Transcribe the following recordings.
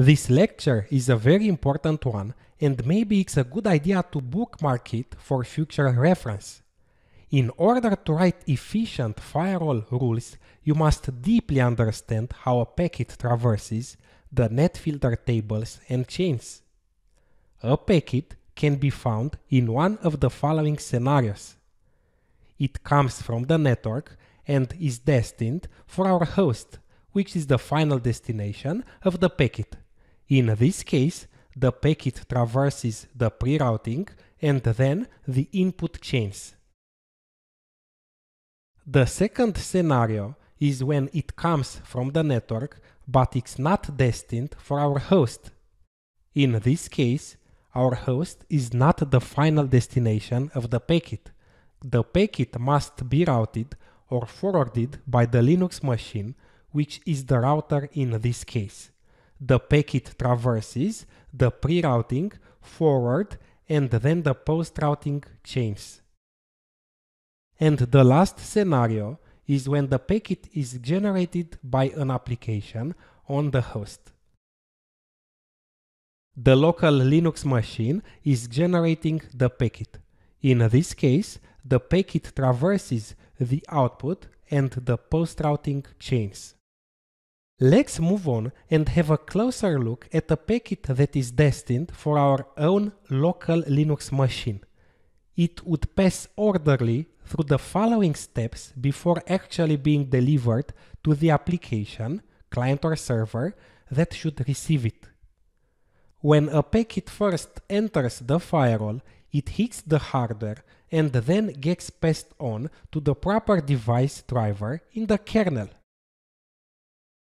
This lecture is a very important one and maybe it's a good idea to bookmark it for future reference. In order to write efficient firewall rules, you must deeply understand how a packet traverses the net filter tables and chains. A packet can be found in one of the following scenarios. It comes from the network and is destined for our host, which is the final destination of the packet. In this case, the packet traverses the pre-routing and then the input chains. The second scenario is when it comes from the network but it's not destined for our host. In this case, our host is not the final destination of the packet. The packet must be routed or forwarded by the Linux machine, which is the router in this case the packet traverses, the pre-routing, forward, and then the post-routing chains. And the last scenario is when the packet is generated by an application on the host. The local Linux machine is generating the packet. In this case, the packet traverses the output and the post-routing chains. Let's move on and have a closer look at a packet that is destined for our own local Linux machine. It would pass orderly through the following steps before actually being delivered to the application, client or server, that should receive it. When a packet first enters the firewall, it hits the hardware and then gets passed on to the proper device driver in the kernel.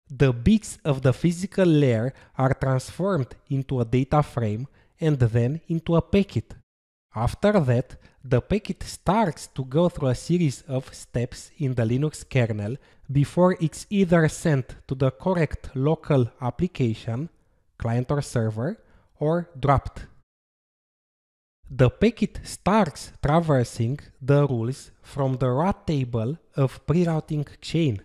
The bits of the physical layer are transformed into a data frame and then into a packet. After that, the packet starts to go through a series of steps in the Linux kernel before it's either sent to the correct local application, client or server, or dropped. The packet starts traversing the rules from the route table of pre-routing chain.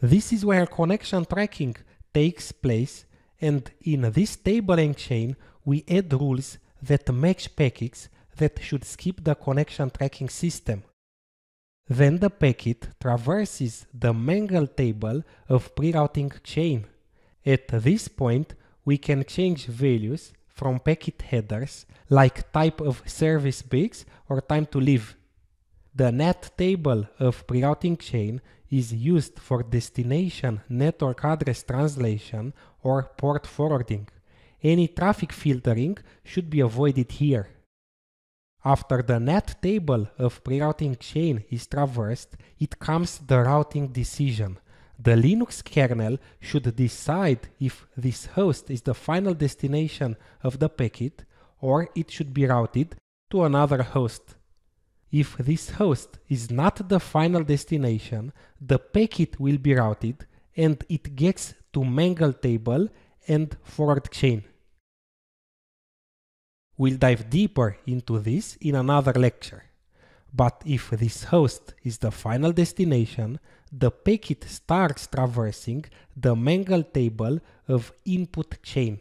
This is where connection tracking takes place and in this table and chain we add rules that match packets that should skip the connection tracking system. Then the packet traverses the mangle table of pre-routing chain. At this point, we can change values from packet headers like type of service bits or time to live. The net table of routing chain is used for destination network address translation or port forwarding. Any traffic filtering should be avoided here. After the net table of pre-routing chain is traversed, it comes the routing decision. The Linux kernel should decide if this host is the final destination of the packet or it should be routed to another host. If this host is not the final destination, the packet will be routed and it gets to mangle table and forward chain. We'll dive deeper into this in another lecture. But if this host is the final destination, the packet starts traversing the mangle table of input chain.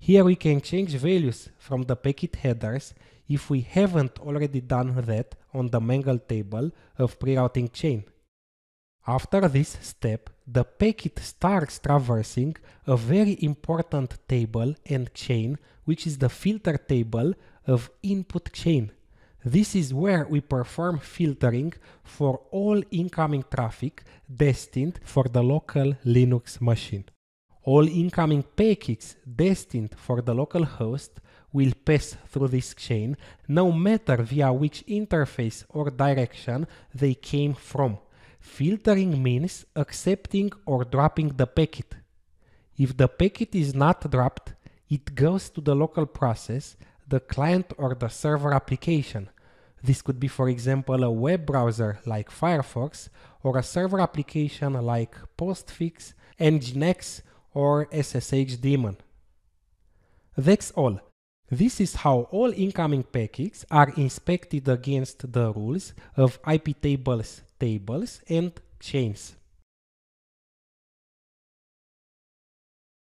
Here we can change values from the packet headers if we haven't already done that on the Mangle table of pre-routing chain. After this step, the packet starts traversing a very important table and chain, which is the filter table of input chain. This is where we perform filtering for all incoming traffic destined for the local Linux machine. All incoming packets destined for the local host will pass through this chain, no matter via which interface or direction they came from. Filtering means accepting or dropping the packet. If the packet is not dropped, it goes to the local process, the client or the server application. This could be, for example, a web browser like Firefox or a server application like PostFix, Nginx, or SSH daemon. That's all. This is how all incoming packets are inspected against the rules of IP tables tables and chains.